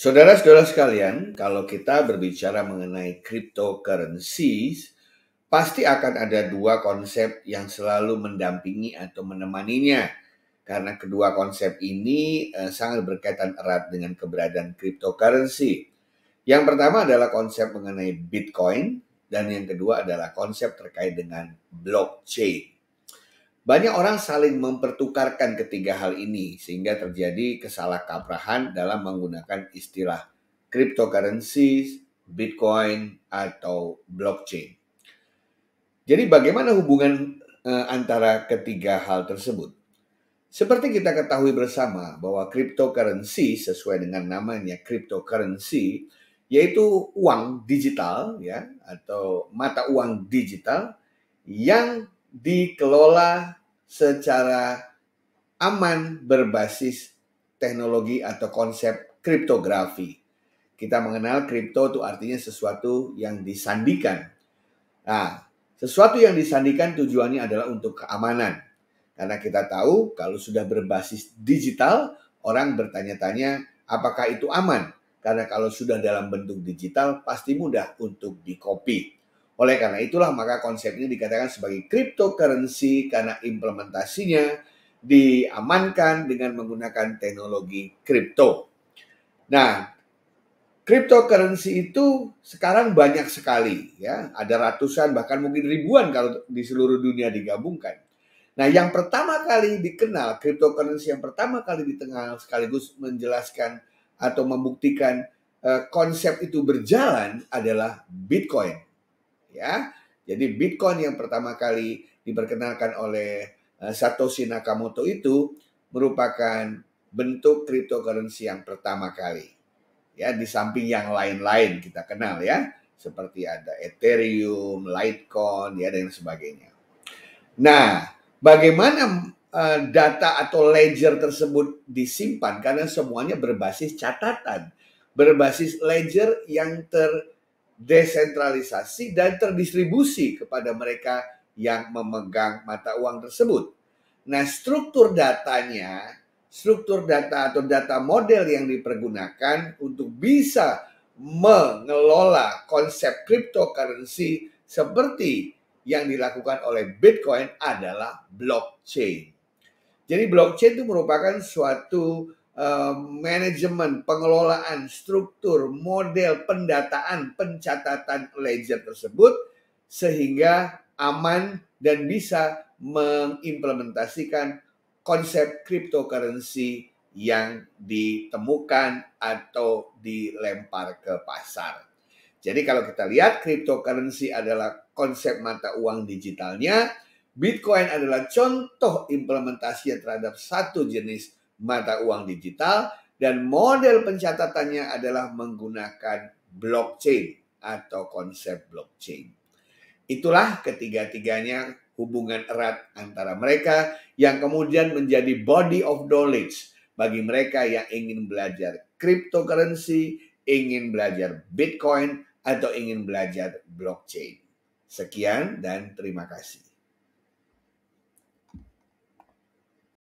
Saudara-saudara sekalian, kalau kita berbicara mengenai cryptocurrency, pasti akan ada dua konsep yang selalu mendampingi atau menemaninya. Karena kedua konsep ini eh, sangat berkaitan erat dengan keberadaan cryptocurrency. Yang pertama adalah konsep mengenai Bitcoin dan yang kedua adalah konsep terkait dengan blockchain. Banyak orang saling mempertukarkan ketiga hal ini sehingga terjadi kesalahkaprahan dalam menggunakan istilah cryptocurrency, Bitcoin atau blockchain. Jadi bagaimana hubungan eh, antara ketiga hal tersebut? Seperti kita ketahui bersama bahwa cryptocurrency sesuai dengan namanya cryptocurrency yaitu uang digital ya atau mata uang digital yang dikelola secara aman berbasis teknologi atau konsep kriptografi. Kita mengenal kripto itu artinya sesuatu yang disandikan. Nah, sesuatu yang disandikan tujuannya adalah untuk keamanan. Karena kita tahu kalau sudah berbasis digital, orang bertanya-tanya apakah itu aman? Karena kalau sudah dalam bentuk digital pasti mudah untuk dikopi. Oleh karena itulah maka konsepnya dikatakan sebagai cryptocurrency karena implementasinya diamankan dengan menggunakan teknologi kripto. Nah, cryptocurrency itu sekarang banyak sekali ya, ada ratusan bahkan mungkin ribuan kalau di seluruh dunia digabungkan. Nah, yang pertama kali dikenal cryptocurrency yang pertama kali di tengah sekaligus menjelaskan atau membuktikan eh, konsep itu berjalan adalah Bitcoin ya. Jadi Bitcoin yang pertama kali diperkenalkan oleh eh, Satoshi Nakamoto itu merupakan bentuk cryptocurrency yang pertama kali. Ya, di samping yang lain-lain kita kenal ya, seperti ada Ethereum, Litecoin ya dan sebagainya. Nah, bagaimana eh, data atau ledger tersebut disimpan karena semuanya berbasis catatan, berbasis ledger yang ter desentralisasi dan terdistribusi kepada mereka yang memegang mata uang tersebut. Nah, struktur datanya, struktur data atau data model yang dipergunakan untuk bisa mengelola konsep cryptocurrency seperti yang dilakukan oleh Bitcoin adalah blockchain. Jadi blockchain itu merupakan suatu Eh, manajemen, pengelolaan, struktur, model, pendataan, pencatatan ledger tersebut sehingga aman dan bisa mengimplementasikan konsep cryptocurrency yang ditemukan atau dilempar ke pasar. Jadi kalau kita lihat cryptocurrency adalah konsep mata uang digitalnya, Bitcoin adalah contoh implementasinya terhadap satu jenis mata uang digital dan model pencatatannya adalah menggunakan blockchain atau konsep blockchain. Itulah ketiga-tiganya hubungan erat antara mereka yang kemudian menjadi body of knowledge bagi mereka yang ingin belajar cryptocurrency, ingin belajar Bitcoin, atau ingin belajar blockchain. Sekian dan terima kasih.